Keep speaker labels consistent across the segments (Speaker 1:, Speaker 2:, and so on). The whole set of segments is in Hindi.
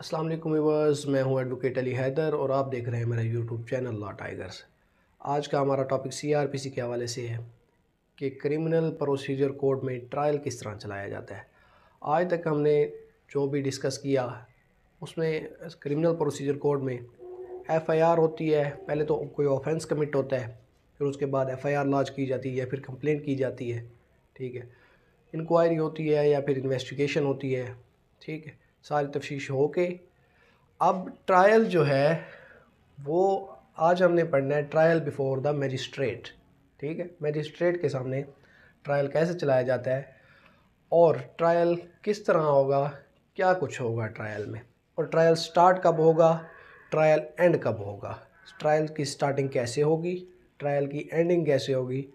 Speaker 1: असलम वालेकुम मैं हूं एडवोकेट अली हैदर और आप देख रहे हैं मेरा यूट्यूब चैनल लॉ टाइगर्स आज का हमारा टॉपिक सीआरपीसी के हवाले से है कि क्रिमिनल प्रोसीजर कोड में ट्रायल किस तरह चलाया जाता है आज तक हमने जो भी डिस्कस किया उसमें क्रिमिनल प्रोसीजर कोड में एफआईआर होती है पहले तो कोई ऑफेंस कमिट होता है फिर उसके बाद एफ लॉन्च की जाती है या फिर कंप्लेंट की जाती है ठीक है इंक्वायरी होती है या फिर इन्वेस्टिगेशन होती है ठीक है सारी तफ्श हो के अब ट्रायल जो है वो आज हमने पढ़ना है ट्रायल बिफोर द मजिस्ट्रेट ठीक है मजिस्ट्रेट के सामने ट्रायल कैसे चलाया जाता है और ट्रायल किस तरह होगा क्या कुछ होगा ट्रायल में और ट्रायल स्टार्ट कब होगा ट्रायल एंड कब होगा ट्रायल की स्टार्टिंग कैसे होगी ट्रायल की एंडिंग कैसे होगी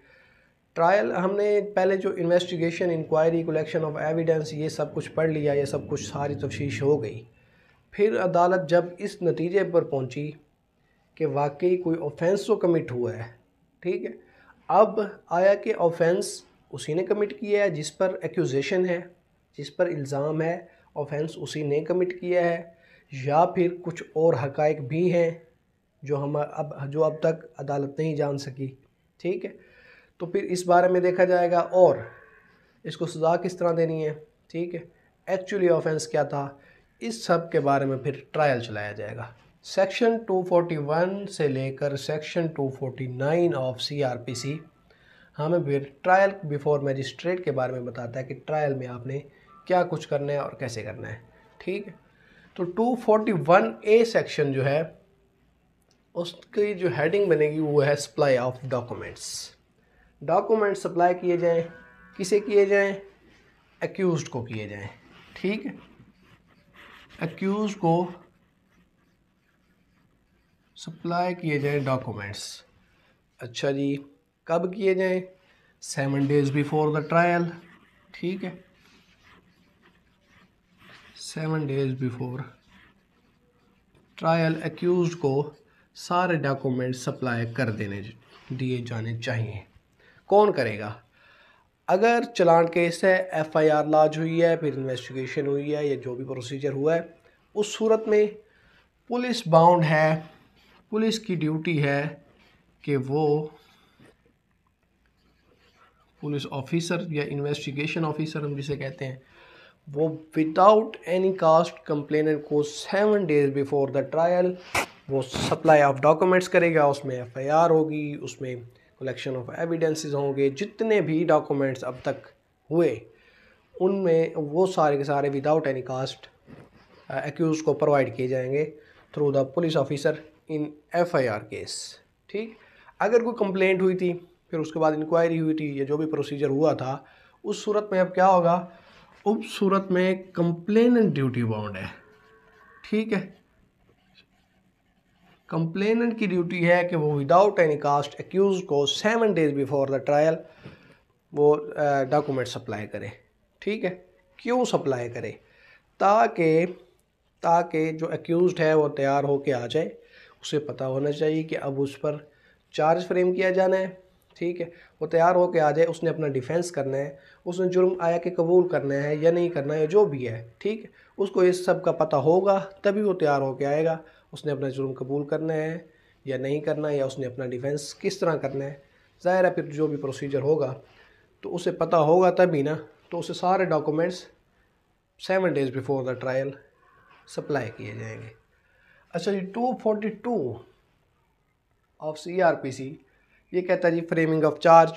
Speaker 1: ट्रायल हमने पहले जो investigation inquiry collection of evidence ये सब कुछ पढ़ लिया ये सब कुछ सारी तफ्श हो गई फिर अदालत जब इस नतीजे पर पहुंची कि वाकई कोई ऑफेंस तो कमिट हुआ है ठीक है अब आया कि ऑफेंस उसी ने कमिट किया है जिस पर एक्यूजेशन है जिस पर इल्ज़ाम है ऑफेंस उसी ने कमिट किया है या फिर कुछ और हक भी हैं जो हम अब जो अब तक अदालत नहीं जान सकी ठीक है तो फिर इस बारे में देखा जाएगा और इसको सज़ा किस तरह देनी है ठीक है एक्चुअली ऑफेंस क्या था इस सब के बारे में फिर ट्रायल चलाया जाएगा सेक्शन 241 से लेकर सेक्शन 249 ऑफ सीआरपीसी हमें फिर ट्रायल बिफोर मजिस्ट्रेट के बारे में बताता है कि ट्रायल में आपने क्या कुछ करना है और कैसे करना है ठीक है तो 241 ए सेक्शन जो है उसकी जो हेडिंग बनेगी वो है supply of documents document supply किए जाएँ किसे किए जाए एक्यूज को किए जाए ठीक है एक्यूज को सप्लाई किए जाएँ डॉक्यूमेंट्स अच्छा जी कब किए जाए seven days before the trial ठीक है seven days before trial accused को सारे डॉक्यूमेंट्स सप्लाई कर देने दिए जाने चाहिए कौन करेगा अगर चलान केस है एफ़ आई आर लाज हुई है फिर इन्वेस्टिगेशन हुई है या जो भी प्रोसीजर हुआ है उस सूरत में पुलिस बाउंड है पुलिस की ड्यूटी है कि वो पुलिस ऑफिसर या इन्वेस्टिगेशन ऑफिसर हम जिसे कहते हैं वो विदाउट एनी कास्ट कंप्लेनेंट को seven days before the trial वो सप्लाई ऑफ डॉक्यूमेंट्स करेगा उसमें एफआईआर होगी उसमें कलेक्शन ऑफ एविडेंसेस होंगे जितने भी डॉक्यूमेंट्स अब तक हुए उनमें वो सारे के सारे विदाउट एनी कास्ट एक्यूज़ को प्रोवाइड किए जाएंगे through the police officer in FIR case ठीक अगर कोई कंप्लेंट हुई थी फिर उसके बाद इंक्वायरी हुई थी या जो भी प्रोसीजर हुआ था उस सूरत में अब क्या होगा उस सूरत में कंप्लेन ड्यूटी बाउंड है ठीक है कंप्लेनेंट की ड्यूटी है कि वो विदाउट एनी कास्ट एक्यूज़ को seven days before the trial वो डॉक्यूमेंट सप्लाई करे ठीक है क्यों सप्लाई करे ताकि ताकि जो एक्यूज़ है वो तैयार होके आ जाए उसे पता होना चाहिए कि अब उस पर चार्ज फ्रेम किया जाना है ठीक है वो तैयार होके आ जाए उसने अपना डिफेंस करना है उसने जुर्म आया कि कबूल करना है या नहीं करना है जो भी है ठीक है उसको इस सब का पता होगा तभी वो तैयार होके आएगा उसने अपना जुर्म कबूल करना है या नहीं करना या उसने अपना डिफेंस किस तरह करना है ज़ाहिर है फिर जो भी प्रोसीजर होगा तो उसे पता होगा तभी ना तो उसे सारे documents seven days before the trial supply किए जाएंगे अच्छा जी two forty two of C R P C ये कहता है जी फ्रेमिंग ऑफ चार्ज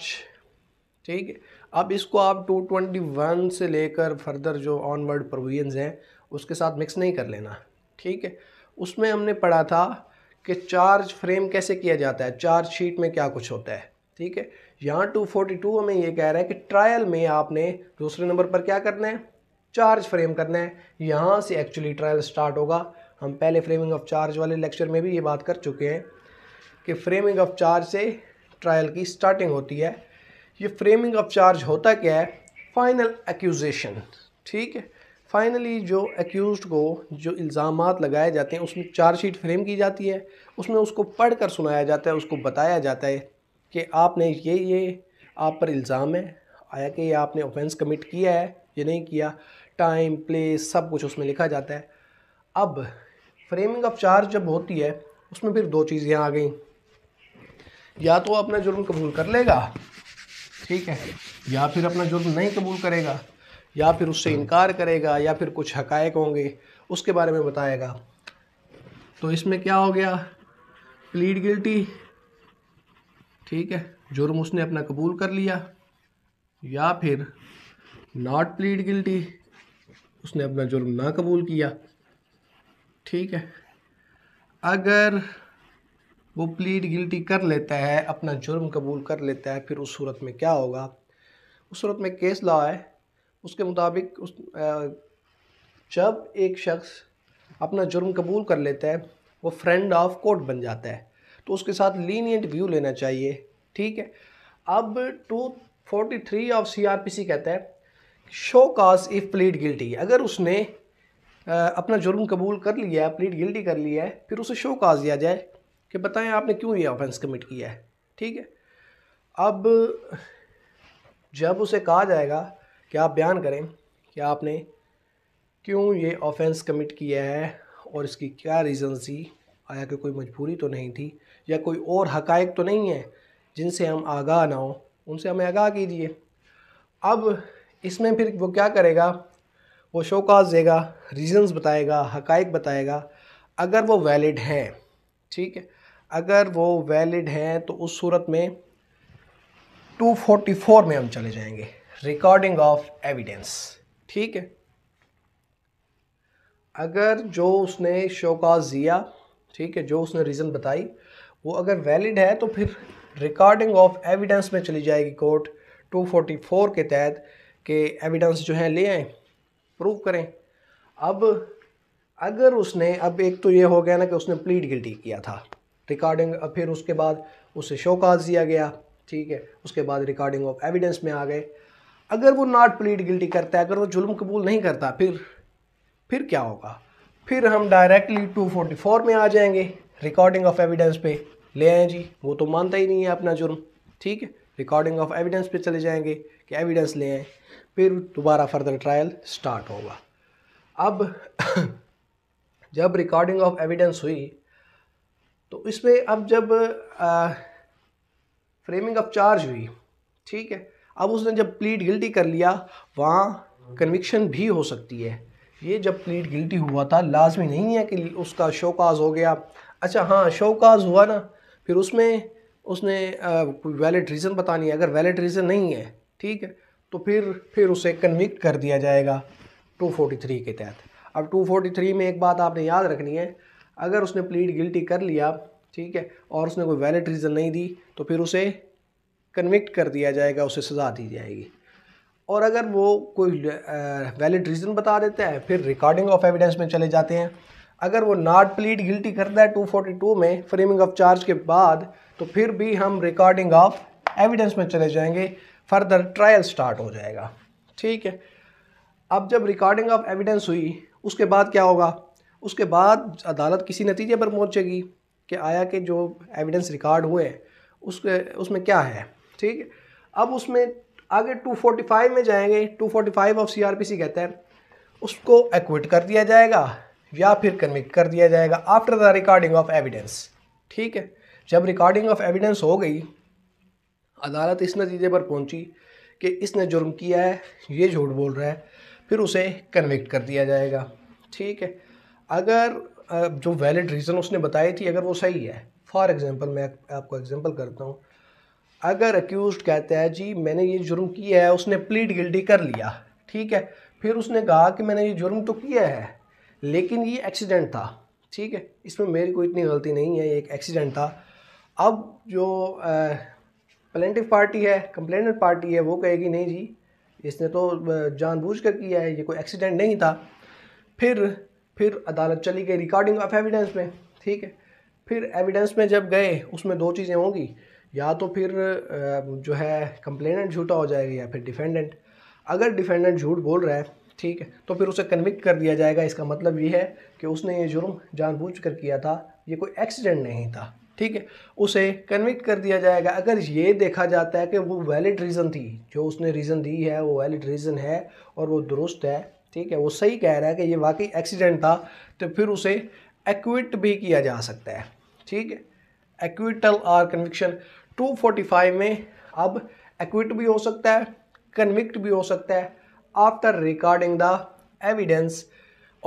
Speaker 1: ठीक है अब इसको आप टू ट्वेंटी वन से लेकर फर्दर जो ऑनवर्ड प्रोविजन हैं उसके साथ मिक्स नहीं कर लेना ठीक है उसमें हमने पढ़ा था कि चार्ज फ्रेम कैसे किया जाता है चार्ज शीट में क्या कुछ होता है ठीक है यहाँ 242 हमें ये कह रहा है कि ट्रायल में आपने दूसरे नंबर पर क्या करना है चार्ज फ्रेम करना है यहाँ से एक्चुअली ट्रायल स्टार्ट होगा हम पहले फ्रेमिंग ऑफ चार्ज वाले लेक्चर में भी ये बात कर चुके हैं कि फ्रेमिंग ऑफ चार्ज से ट्रायल की स्टार्टिंग होती है ये फ्रेमिंग ऑफ चार्ज होता क्या है फाइनल एक्यूजेशन ठीक है फाइनली जो एक्यूज़ को जो इल्ज़ाम लगाए जाते हैं उसमें चार्जशीट फ्रेम की जाती है उसमें उसको पढ़ कर सुनाया जाता है उसको बताया जाता है कि आपने ये ये आप पर इल्ज़ाम है आया कि ये आपने ऑफेंस कमिट किया है ये नहीं किया टाइम प्लेस सब कुछ उसमें लिखा जाता है अब फ्रेमिंग ऑफ चार्ज जब होती है उसमें फिर दो चीज़ें आ गई या तो अपना जुर्म कबूल कर लेगा ठीक है या फिर अपना जुर्म नहीं कबूल करेगा या फिर उससे इनकार करेगा या फिर कुछ हकायक होंगे उसके बारे में बताएगा तो इसमें क्या हो गया प्लीड गिल्टी ठीक है जुर्म उसने अपना कबूल कर लिया या फिर नॉट प्लीड गिल्टी उसने अपना जुर्म ना कबूल किया ठीक है अगर वो प्लीड गिल्टी कर लेता है अपना जुर्म कबूल कर लेता है फिर उस सूरत में क्या होगा उस सूरत में केस लॉ है उसके मुताबिक उस जब एक शख्स अपना जुर्म कबूल कर लेता है वो फ्रेंड ऑफ कोर्ट बन जाता है तो उसके साथ लीनियंट व्यू लेना चाहिए ठीक है अब two forty three of C R P C कहता है show cause if plead guilty अगर उसने अपना जुर्म कबूल कर लिया है प्लीड गिल्टी कर लिया है फिर उसे शो काज दिया जाए कि बताएं आपने क्यों ये ऑफेंस कमिट किया है ठीक है अब जब उसे कहा जाएगा कि आप बयान करें कि आपने क्यों ये ऑफेंस कमिट किया है और इसकी क्या रीज़न थी आया कि कोई मजबूरी तो नहीं थी या कोई और हकायक तो नहीं है जिनसे हम आगाह ना हो उनसे हमें आगाह कीजिए अब इसमें फिर वो क्या करेगा वो शोकाज देगा रीज़न्स बताएगा हकायक बताएगा अगर वो वैलिड हैं ठीक है अगर वो वैलिड हैं तो उस सूरत में 244 में हम चले जाएंगे रिकॉर्डिंग ऑफ एविडेंस ठीक है अगर जो उसने शो दिया ठीक है जो उसने रीज़न बताई वो अगर वैलिड है तो फिर रिकॉर्डिंग ऑफ एविडेंस में चली जाएगी कोर्ट 244 के तहत के एविडेंस जो है ले आए प्रूव करें अब अगर उसने अब एक तो ये हो गया ना कि उसने प्लीड गिल्टी किया था रिकॉर्डिंग फिर उसके बाद उसे शो दिया गया ठीक है उसके बाद रिकॉर्डिंग ऑफ एविडेंस में आ गए अगर वो नॉट प्लीड गिल्टी करता है अगर वो जुल्म कबूल नहीं करता फिर फिर क्या होगा फिर हम डायरेक्टली 244 में आ जाएंगे रिकॉर्डिंग ऑफ एविडेंस पे ले आए जी वो तो मानता ही नहीं है अपना जुर्म ठीक है रिकॉर्डिंग ऑफ एविडेंस पे चले जाएंगे कि एविडेंस ले आए फिर दोबारा फर्दर ट्रायल स्टार्ट होगा अब जब रिकॉर्डिंग ऑफ एविडेंस हुई तो इसमें अब जब आ, फ्रेमिंग ऑफ चार्ज हुई ठीक है अब उसने जब प्लीड गिल्टी कर लिया वहाँ कन्विक्शन भी हो सकती है ये जब प्लीड गिल्टी हुआ था लाजमी नहीं है कि उसका शोकाज़ हो गया अच्छा हाँ शोकाज हुआ ना फिर उसमें उसने कोई वैलिड रीज़न बतानी है अगर वैलिड रीज़न नहीं है ठीक है तो फिर फिर उसे कन्विक्ट कर दिया जाएगा 243 के तहत अब 243 में एक बात आपने याद रखनी है अगर उसने प्लीड गिल्टी कर लिया ठीक है और उसने कोई वैलिड रीज़न नहीं दी तो फिर उसे कन्विक्ट कर दिया जाएगा उसे सज़ा दी जाएगी और अगर वो कोई वैलिड रीज़न बता देता है फिर रिकॉर्डिंग ऑफ एविडेंस में चले जाते हैं अगर वो नॉट प्लीड गिल्टी करता है 242 में फ्रेमिंग ऑफ चार्ज के बाद तो फिर भी हम रिकॉर्डिंग ऑफ एविडेंस में चले जाएंगे फर्दर ट्रायल स्टार्ट हो जाएगा ठीक है अब जब रिकॉर्डिंग ऑफ एविडेंस हुई उसके बाद क्या होगा उसके बाद अदालत किसी नतीजे पर पहुँचेगी कि आया कि जो एविडेंस रिकॉर्ड हुए उसके उसमें क्या है ठीक है अब उसमें आगे 245 में जाएंगे 245 ऑफ सीआरपीसी कहते हैं उसको एक्विट कर दिया जाएगा या फिर कन्विक्ट कर दिया जाएगा after the recording of evidence ठीक है जब रिकॉर्डिंग ऑफ एविडेंस हो गई अदालत इस नतीजे पर पहुंची कि इसने जुर्म किया है ये झूठ बोल रहा है फिर उसे कन्विक्ट कर दिया जाएगा ठीक है अगर जो वैलिड रीज़न उसने बताई थी अगर वो सही है फॉर एग्ज़ाम्पल मैं आपको एग्ज़ाम्पल करता हूँ अगर अक्यूज कहता है जी मैंने ये जुर्म किया है उसने प्लीड गिल्टी कर लिया ठीक है फिर उसने कहा कि मैंने ये जुर्म तो किया है लेकिन ये एक्सीडेंट था ठीक है इसमें मेरी कोई इतनी गलती नहीं है ये एक एक्सीडेंट था अब जो पलेंटिव पार्टी है कंप्लेनेंट पार्टी है वो कहेगी नहीं जी इसने तो जानबूझ कर किया है ये कोई एक्सीडेंट नहीं था फिर फिर अदालत चली गई रिकॉर्डिंग ऑफ एविडेंस में ठीक है फिर एविडेंस में जब गए उसमें दो चीज़ें होंगी या तो फिर जो है कंप्लेनेंट झूठा हो जाएगा या फिर डिफेंडेंट अगर डिफेंडेंट झूठ बोल रहा है ठीक है तो फिर उसे कन्विक्ट कर दिया जाएगा इसका मतलब ये है कि उसने ये जुर्म जानबूझ कर किया था ये कोई एक्सीडेंट नहीं था ठीक है उसे कन्विक्ट कर दिया जाएगा अगर ये देखा जाता है कि वो वैलिड रीज़न थी जो उसने रीज़न दी है वो वैलिड रीज़न है और वो दुरुस्त है ठीक है वो सही कह रहा है कि ये वाकई एक्सीडेंट था तो फिर उसे एक्विट भी किया जा सकता है ठीक है एक्विटल आर कन्विक्शन 245 में अब एक्विट भी हो सकता है कन्विक्ट भी हो सकता है आफ्टर रिकॉर्डिंग द एविडेंस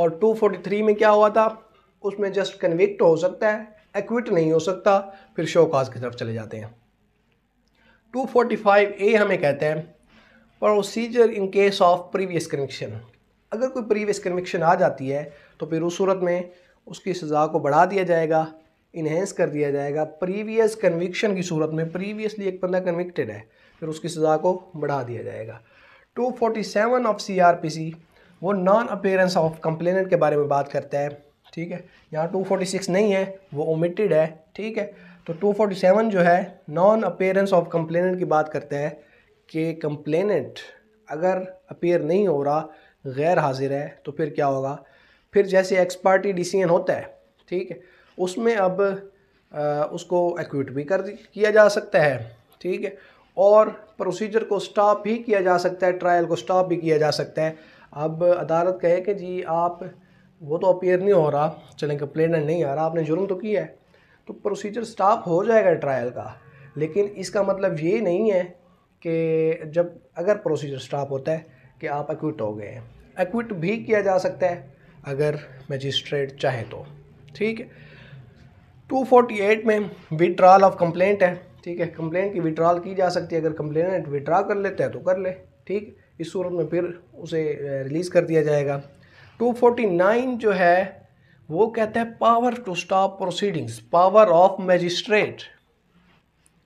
Speaker 1: और 243 में क्या हुआ था उसमें जस्ट कन्विक्ट हो सकता है एक्विट नहीं हो सकता फिर शो काज की तरफ चले जाते हैं 245 ए हमें कहते हैं procedure in case of previous conviction अगर कोई प्रीवियस कन्विक्शन आ जाती है तो फिर उस सूरत में उसकी सज़ा को बढ़ा दिया जाएगा इन्हेंस कर दिया जाएगा प्रीवियस कन्विक्शन की सूरत में प्रीवियसली एक बंदा कन्विक्टेड है फिर उसकी सज़ा को बढ़ा दिया जाएगा 247 ऑफ सीआरपीसी वो नॉन अपेयरेंस ऑफ कंप्लेनेंट के बारे में बात करता है ठीक है यहाँ 246 नहीं है वो ओमिटेड है ठीक है तो 247 जो है नॉन अपेयरेंस ऑफ कंप्लेनेंट की बात करता है कि कंप्लेनेंट अगर अपेयर नहीं हो रहा गैर हाजिर है तो फिर क्या होगा फिर जैसे एक्सपार्टी डिसीजन होता है ठीक है उसमें अब उसको एक्विट भी कर किया जा सकता है ठीक है और प्रोसीजर को स्टॉप भी किया जा सकता है ट्रायल को स्टॉप भी किया जा सकता है अब अदालत कहे कि जी आप वो तो अपेयर नहीं हो रहा चलें कंप्लेन नहीं आ रहा आपने जुर्म तो किया है तो प्रोसीजर स्टॉप हो जाएगा ट्रायल का लेकिन इसका मतलब ये नहीं है कि जब अगर प्रोसीजर स्टॉप होता है कि आप एक्विट हो गए हैं एक्विट भी किया जा सकता है अगर मजिस्ट्रेट चाहे तो ठीक है 248 में विड्रॉल ऑफ कंप्लेंट है ठीक है कंप्लेंट की विड्रॉल की जा सकती है अगर कंप्लेनेंट विड्रा कर लेता है तो कर ले ठीक इस सूरत में फिर उसे रिलीज़ कर दिया जाएगा 249 जो है वो कहता है power to stop proceedings power of magistrate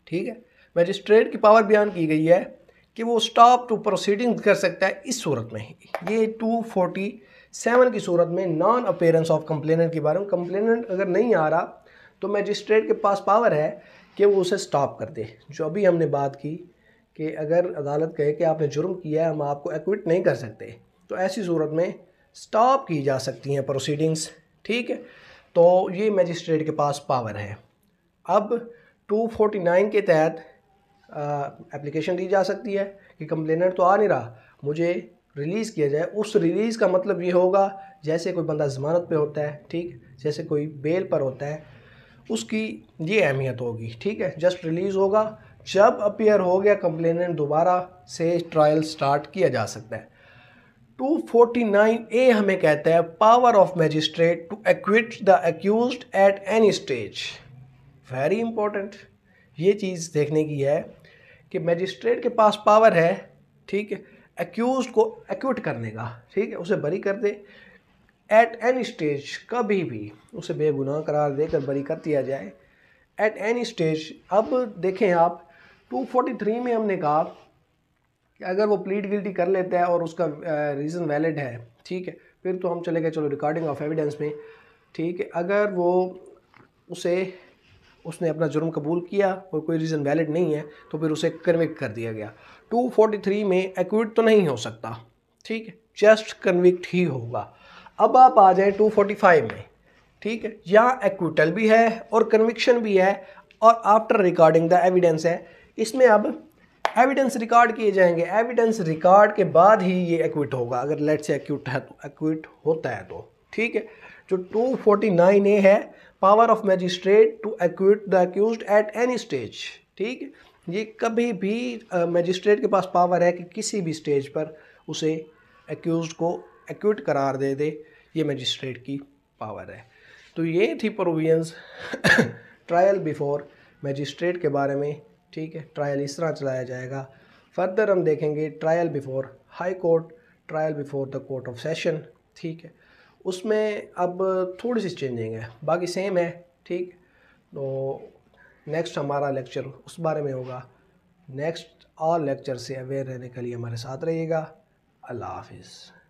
Speaker 1: ठीक है मजिस्ट्रेट की पावर बयान की गई है कि वो स्टॉप टू प्रोसीडिंग कर सकता है इस सूरत में ये टू फोर्टी सेवन की सूरत में नॉन अपेयरेंस ऑफ कंप्लेनेंट के बारे में कंप्लेनेंट अगर नहीं आ रहा तो मजिस्ट्रेट के पास पावर है कि वो उसे स्टॉप कर दे जो अभी हमने बात की कि अगर अदालत कहे कि आपने जुर्म किया है हम आपको एक्विट नहीं कर सकते तो ऐसी सूरत में स्टॉप की जा सकती हैं प्रोसीडिंग्स ठीक है तो ये मजिस्ट्रेट के पास पावर है अब 249 के तहत एप्लीकेशन दी जा सकती है कि कंप्लेनर तो आ नहीं रहा मुझे रिलीज़ किया जाए उस रिलीज़ का मतलब ये होगा जैसे कोई बंदा ज़मानत पे होता है ठीक जैसे कोई बेल पर होता है उसकी ये अहमियत होगी ठीक है जस्ट रिलीज़ होगा जब अपेयर हो गया कंप्लेनेंट दोबारा से ट्रायल स्टार्ट किया जा सकता है 249 ए हमें कहता है power of magistrate to acquit the accused at any stage very important ये चीज़ देखने की है कि मैजिस्ट्रेट के पास पावर है ठीक है एक्यूज को एक्यूट करने का ठीक है उसे बरी कर दे एट एनी स्टेज कभी भी उसे बेगुनाह करार देकर बरी कर दिया जाए एट एनी स्टेज अब देखें आप 243 में हमने कहा कि अगर वो प्लीड गिल्टी कर लेता है और उसका रीज़न वैलिड है ठीक है फिर तो हम चले गए चलो रिकॉर्डिंग ऑफ एविडेंस में ठीक है अगर वो उसे उसने अपना जुर्म कबूल किया और कोई रीज़न वैलिड नहीं है तो फिर उसे कन्विक कर दिया गया 243 में एक्विट तो नहीं हो सकता ठीक है जस्ट कन्विक्ट ही होगा अब आप आ जाए 245 में ठीक है यहाँ एक्विटल भी है और कन्विक्शन भी है और आफ्टर रिकॉर्डिंग द एविडेंस है इसमें अब एविडेंस रिकॉर्ड किए जाएंगे एविडेंस रिकॉर्ड के बाद ही ये एक्विट होगा अगर लेट से एक्यूट है तो एक्विट होता है तो ठीक है जो 249 ए है power of magistrate to acquit the accused at any stage ठीक है ये कभी भी मैजिस्ट्रेट uh, के पास पावर है कि किसी भी स्टेज पर उसे एक्यूज को एक्यूट करार दे दे ये मजिस्ट्रेट की पावर है तो ये थी प्रोविजंस ट्रायल बिफोर मजिस्ट्रेट के बारे में ठीक है ट्रायल इस तरह चलाया जाएगा फर्दर हम देखेंगे trial before high court trial before the court of session ठीक है उसमें अब थोड़ी सी चेंजिंग है बाकी सेम है ठीक तो नेक्स्ट हमारा लेक्चर उस बारे में होगा नेक्स्ट और लेक्चर से अवेयर रहने के लिए हमारे साथ रहिएगा अल्लाह हाफिज़